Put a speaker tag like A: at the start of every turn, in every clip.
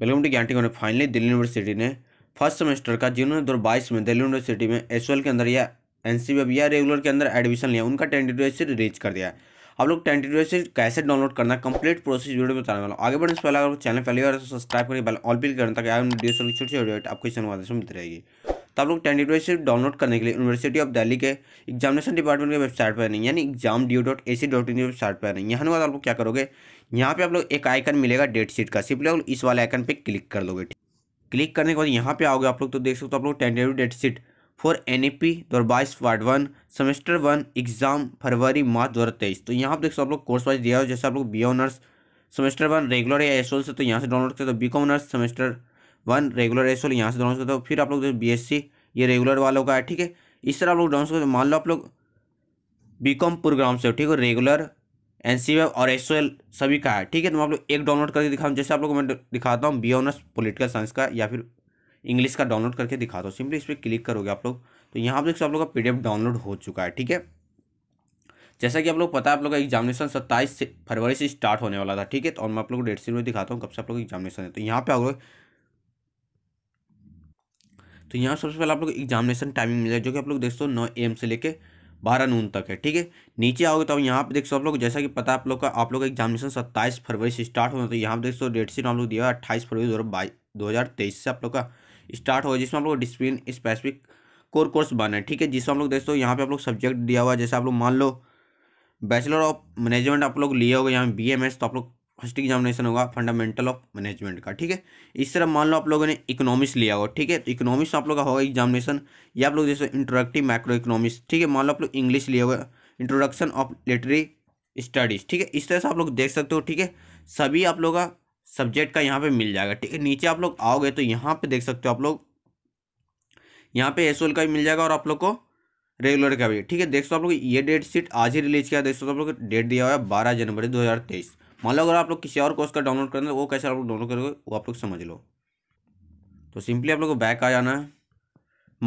A: welcome to Gyan T finally Delhi university ने first semester का जिन्होंने दो बाईस में दिल्ली यूनिवर्सिटी में एस के अंदर या एन या रेगुलर के अंदर एडमिशन लिया उनका टेंटेटिव एसिड रिलीज कर दिया आप लोग टेंटेटिव एसिड कैसे डाउनलोड करना कंप्लीट प्रोसेस वीडियो बताने वाला आगे बढ़ने से पहले अगर चैनल पहली बार सब्सक्राइब करिए ऑल पिल करना ताकि आगे छोटी छोटी आपको इस अनुवाद से मिलती रहेगी तो आप लोग टेंटेटिव से डाउनलोड करने के लिए यूनिवर्सिटी ऑफ दिल्ली के एग्जामिनेशन डिपार्टमेंट के वेबसाइट पर नहीं यानी exam D dot A C dot in website पर नहीं यहाँ बाद आप लोग क्या करोगे यहाँ पे आप लोग एक आइकन मिलेगा डेट शीट का सिर्फ आप इस वाले आइकन पर क्लिक कर लोगे क्लिक करने के बाद यहाँ पे आओगे आप लोग तो देख सकते हो आप लोग tentative date sheet for N A P दो हज़ार बाईस part one semester one exam फरवरी मार्च दो हज़ार तेईस तो यहाँ पर देख सकते आप लोग कोर्स वाइज दिया हो जैसे आप लोग B honours semester one regular या एस से तो यहाँ से डाउनलोड करते हो तो B commerce semester one regular S यहाँ से डाउन करता हो फिर आप लोग बी एस सी ये रेगुलर वालों का है ठीक है इस तरह आप लोग डाउन करते तो मान लो आप लोग बी कॉम प्रोग्राम से हो ठीक है रेगुलर एन सी e और एस सभी का है ठीक है तो मैं आप लोग एक डाउनलोड करके दिखाऊँ जैसे आप लोग मैं दिखाता हूँ बी ऑनर्स पोलिटिकल साइंस का या फिर इंग्लिश का डाउनलोड करके दिखाता हूँ सिंपली इस पर क्लिक करोगे आप लोग तो यहाँ आप आप लोग का पी डाउनलोड हो चुका है ठीक है जैसा कि आप लोग पता है आप लोग का एग्जामिनेशन सत्ताईस फरवरी से स्टार्ट होने वाला था ठीक है तो और मैं आप लोग को डेट सीट में दिखाता हूँ कब से आप लोग एग्जामिनेशन है तो यहाँ पे आप लोग तो यहाँ सबसे पहले आप लोग एग्जामिनेशन टाइमिंग मिल जाएगा जो कि आप लोग देख सो नौ एम से लेकर बारह नून तक है ठीक है नीचे आओगे तो यहाँ पे देख सो आप लोग जैसा कि पता आप लोग का आप लोग का एग्जामिनेशन सत्ताईस फरवरी से स्टार्ट होना तो यहाँ पर देख सो डेट सीट आप लोग दिया अट्ठाईस फरवरी दो हज़ार दो हज़ार तेईस से आप लोग का स्टार्ट होगा जिसमें आप लोग डिसिप्लिन स्पेसिफिक कोर कोर्स बना है ठीक है जिसमें आप लोग देख सो यहाँ पे आप लोग सब्जेक्ट दिया हुआ है जैसे आप लोग मान लो बैचलर ऑफ मैनेजमेंट आप लोग लिए होगा यहाँ बी एम एस तो आप लोग फर्स्ट एग्जामिनेशन होगा फंडामेंटल ऑफ मैनेजमेंट का ठीक है इस तरह मान लो आप लोगों ने इकोनॉमिक्स लिया हो ठीक है तो इकोनॉमिक्स आप लोग का होगा एग्जामिनेशन या आप लोग जैसे इंट्रोडक्टिव माइक्रो इकोनॉमिक्स ठीक है मान लो आप लोग इंग्लिश लिया होगा इंट्रोडक्शन ऑफ लिटरी स्टडीज़ ठीक है इस तरह से आप लोग देख सकते हो ठीक है सभी आप लोग का सब्जेक्ट का यहाँ पर मिल जाएगा ठीक है नीचे आप लोग आओगे तो यहाँ पे देख सकते हो आप लोग यहाँ पे एस का भी मिल जाएगा और आप लोग को रेगुलर का भी ठीक है देख सो आप लोग ये डेट शीट आज ही रिलीज किया देख सो आप लोग डेट दिया हुआ है बारह जनवरी दो हज़ार तेईस मान लो अगर आप लोग किसी और कोर्स का डाउनलोड करना है वो कैसे आप लोग डाउनलोड करोगे वो आप लोग समझ लो तो सिंपली आप लोग को बैक आ जाना है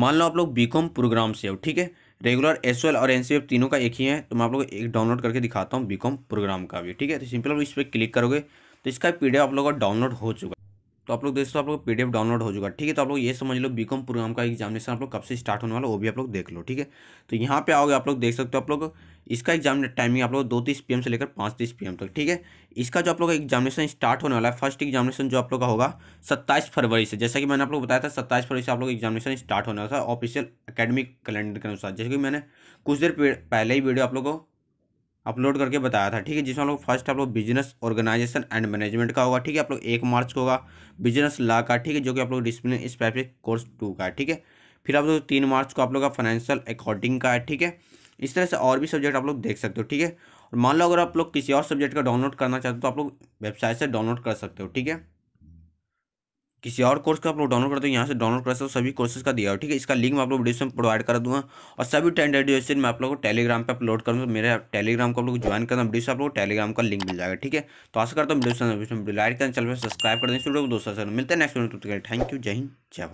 A: मान लो आप लोग बी कॉम प्रोग्राम से हो ठीक है रेगुलर एस और एन तीनों का एक ही है तो मैं आप लोग एक डाउनलोड करके दिखाता हूँ बी कॉम प्रोग्राम का भी ठीक है तो सिंपली आप इस पर क्लिक करोगे तो इसका पी आप लोग का डाउनलोड हो चुका तो आप लोग सकते आप लोग पीडीएफ डाउनलोड हो चुका ठीक है तो आप लोग ये समझ लो बीकॉम प्रोग्राम का एग्जामिनेशन आप लोग कब से स्टार्ट होने वाला वो भी आप लोग देख लो ठीक है तो यहाँ पे आओगे आप लोग देख सकते हो आप लोग इसका एग्जाम टाइमिंग आप लोग दो तीस पी से लेकर पाँच तीस पी तक ठीक है इसका जो आप लोग एग्जामिनेशन स्टार्ट होने वाला है फर्स्ट एग्जामिनेशन जो आप लोग का होगा सत्ताईस फरवरी से जैसा कि मैंने आप लोग बताया था सत्ताईस फरवरी से आप लोग एग्जामिनेशन स्टार्ट होने वाला था ऑफिशियल अकेडमिक कैलेंडर के अनुसार जैसे कि मैंने कुछ देर पहले ही वीडियो आप लोग को अपलोड करके बताया था ठीक है जिसमें हम लोग फर्स्ट आप लोग बिजनेस ऑर्गेनाइजेशन एंड मैनेजमेंट का होगा ठीक है आप लोग एक मार्च को होगा बिजनेस ला का ठीक है जो कि आप लोग डिसिप्लिन स्पेसिफिक कोर्स टू का ठीक है फिर आप लोग तीन मार्च को आप लोग का फाइनेंशियल अकॉर्डिंग का है ठीक है इस तरह से और भी सब्जेक्ट आप लोग देख सकते हो ठीक है और मान लो अगर आप लोग किसी और सब्जेक्ट का डाउनलोड करना चाहते हो तो आप लोग वेबसाइट से डाउनलोड कर सकते हो ठीक है किसी और कोर्स का आप लोग डाउनलोड करते हो यहाँ से डाउनलोड कर सकते हो सभी कोर्सेज का दिया हो ठीक है इसका लिंक मैं आप लोग वीडियो में प्रोवाइड कर दूँगा और सभी टेन डेडियोशन मैं आप लोग को टेलीग्राम पर अपलोड करूँगा मेरे टेलीग्राम को आप लोग ज्वाइन करना वीडियो से आप लोग टेलीग्राम का लिंक मिल जाएगा ठीक है तो आशा करता हूँ वीडियो लाइक करें चल सब्सक्राइब कर दें दोस्तों मिलते हैं नेक्स्ट वीडियो थैंक यू जय हिंद जय